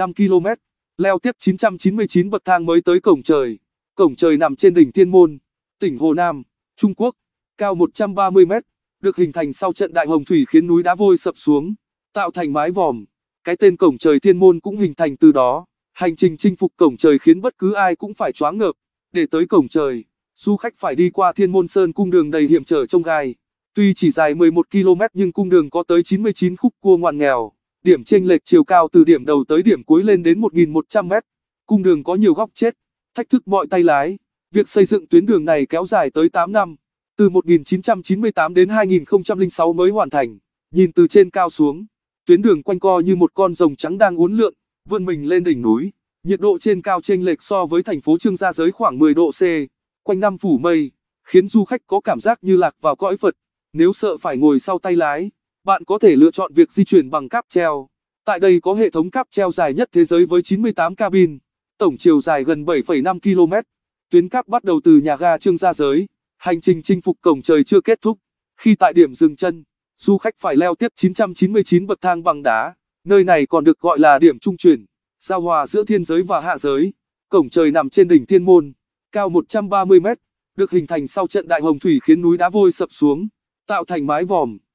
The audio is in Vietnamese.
5 km, leo tiếp 999 bậc thang mới tới cổng trời. Cổng trời nằm trên đỉnh Thiên Môn, tỉnh Hồ Nam, Trung Quốc, cao 130 m, được hình thành sau trận đại hồng thủy khiến núi đá vôi sập xuống, tạo thành mái vòm. Cái tên cổng trời Thiên Môn cũng hình thành từ đó. Hành trình chinh phục cổng trời khiến bất cứ ai cũng phải choáng ngợp. Để tới cổng trời, du khách phải đi qua Thiên Môn Sơn cung đường đầy hiểm trở trong gai. Tuy chỉ dài 11 km nhưng cung đường có tới 99 khúc cua ngoằn nghèo. Điểm chênh lệch chiều cao từ điểm đầu tới điểm cuối lên đến 1.100 m Cung đường có nhiều góc chết, thách thức mọi tay lái. Việc xây dựng tuyến đường này kéo dài tới 8 năm, từ 1998 đến 2006 mới hoàn thành. Nhìn từ trên cao xuống, tuyến đường quanh co như một con rồng trắng đang uốn lượn, vươn mình lên đỉnh núi. Nhiệt độ trên cao chênh lệch so với thành phố Trương Gia giới khoảng 10 độ C, quanh năm phủ mây, khiến du khách có cảm giác như lạc vào cõi Phật, nếu sợ phải ngồi sau tay lái bạn có thể lựa chọn việc di chuyển bằng cáp treo. Tại đây có hệ thống cáp treo dài nhất thế giới với 98 cabin, tổng chiều dài gần 7,5 km. Tuyến cáp bắt đầu từ nhà ga Trương Gia Giới, hành trình chinh phục cổng trời chưa kết thúc. Khi tại điểm dừng chân, du khách phải leo tiếp 999 bậc thang bằng đá, nơi này còn được gọi là điểm trung chuyển, giao hòa giữa thiên giới và hạ giới. Cổng trời nằm trên đỉnh Thiên Môn, cao 130 mét, được hình thành sau trận đại hồng thủy khiến núi đá vôi sập xuống, tạo thành mái vòm.